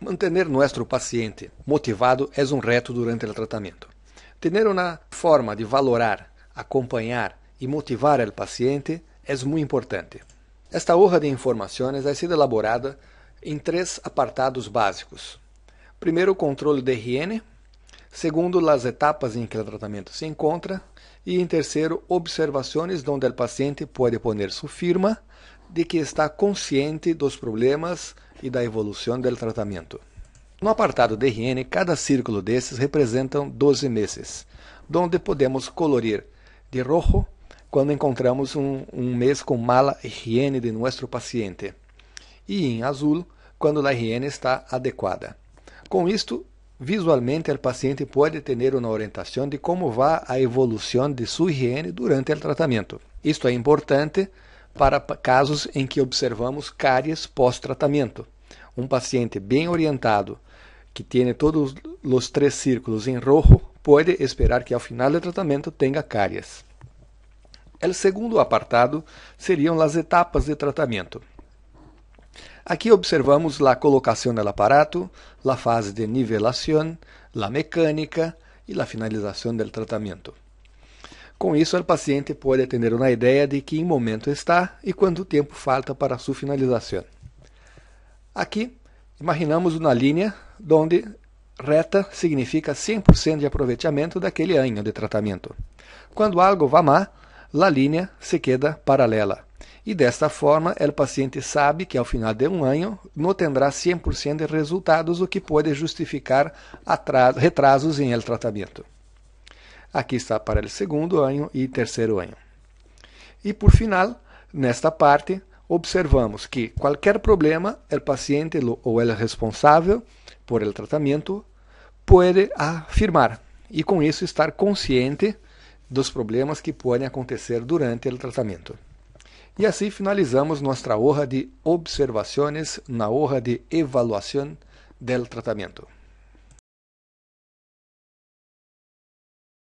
Mantener nuestro paciente motivado é um reto durante o tratamento. Tener uma forma de valorar, acompanhar e motivar o paciente é muito importante. Esta hoja de informações é sido elaborada em três apartados básicos. Primeiro, o controle de higiene. Segundo, as etapas em que o tratamento se encontra. E em terceiro, observações onde o paciente pode pôr sua firma de que está consciente dos problemas e da evolução do tratamento. No apartado de higiene, cada círculo desses representam 12 meses, onde podemos colorir de rojo quando encontramos um, um mês com mala higiene de nosso paciente, e em azul quando a higiene está adequada. Com isto, visualmente, o paciente pode ter uma orientação de como vai a evolução de sua higiene durante o tratamento. Isto é importante para casos em que observamos cáries pós-tratamento um paciente bem orientado que tem todos os três círculos em rojo pode esperar que ao final do tratamento tenha caries. El segundo apartado seriam as etapas de tratamento. Aqui observamos a colocação do aparato, a fase de nivelação, a mecânica e a finalização do tratamento. Com isso, o paciente pode ter uma ideia de que em momento está e quanto tempo falta para sua finalização. Aqui, imaginamos uma linha onde reta significa 100% de aproveitamento daquele ano de tratamento. Quando algo vai mal, a linha se queda paralela. E desta forma, o paciente sabe que ao final de um ano não terá 100% de resultados, o que pode justificar atraso, retrasos em el tratamento. Aqui está para o segundo ano e terceiro ano. E por final, nesta parte, observamos que qualquer problema, o paciente ou o responsável por el tratamento pode afirmar e com isso estar consciente dos problemas que podem acontecer durante o tratamento. E assim finalizamos nossa hoja de observações na hoja de avaliação do tratamento.